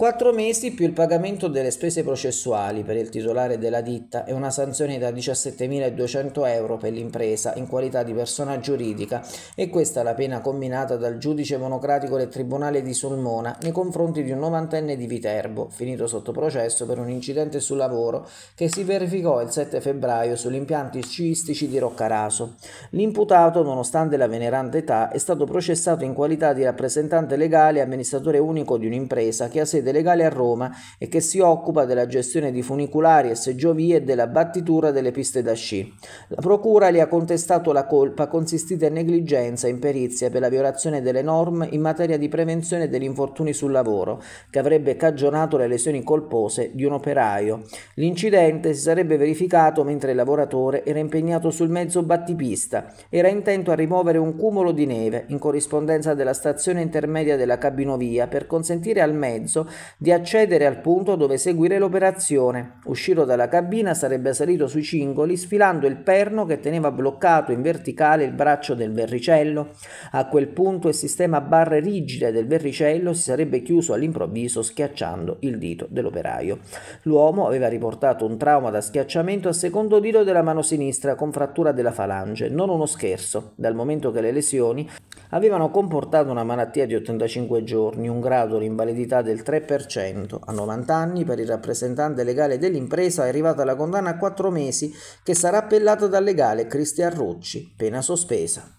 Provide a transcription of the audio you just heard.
4 mesi più il pagamento delle spese processuali per il titolare della ditta e una sanzione da 17.200 euro per l'impresa in qualità di persona giuridica e questa la pena combinata dal giudice monocratico del Tribunale di Sulmona nei confronti di un novantenne di Viterbo, finito sotto processo per un incidente sul lavoro che si verificò il 7 febbraio sugli impianti sciistici di Roccaraso. L'imputato, nonostante la venerante età, è stato processato in qualità di rappresentante legale e amministratore unico di un'impresa che ha sede legale a Roma e che si occupa della gestione di funicolari e seggiovie e della battitura delle piste da sci. La Procura le ha contestato la colpa consistita in negligenza e imperizia per la violazione delle norme in materia di prevenzione degli infortuni sul lavoro, che avrebbe cagionato le lesioni colpose di un operaio. L'incidente si sarebbe verificato mentre il lavoratore era impegnato sul mezzo battipista, era intento a rimuovere un cumulo di neve in corrispondenza della stazione intermedia della cabinovia per consentire al mezzo di accedere al punto dove seguire l'operazione. Uscito dalla cabina sarebbe salito sui cingoli sfilando il perno che teneva bloccato in verticale il braccio del verricello. A quel punto il sistema a barre rigide del verricello si sarebbe chiuso all'improvviso schiacciando il dito dell'operaio. L'uomo aveva riportato un trauma da schiacciamento al secondo dito della mano sinistra con frattura della falange, non uno scherzo, dal momento che le lesioni avevano comportato una malattia di 85 giorni, un grado di invalidità del 3% 3%. A 90 anni per il rappresentante legale dell'impresa è arrivata la condanna a 4 mesi che sarà appellata dal legale Cristian Rucci, pena sospesa.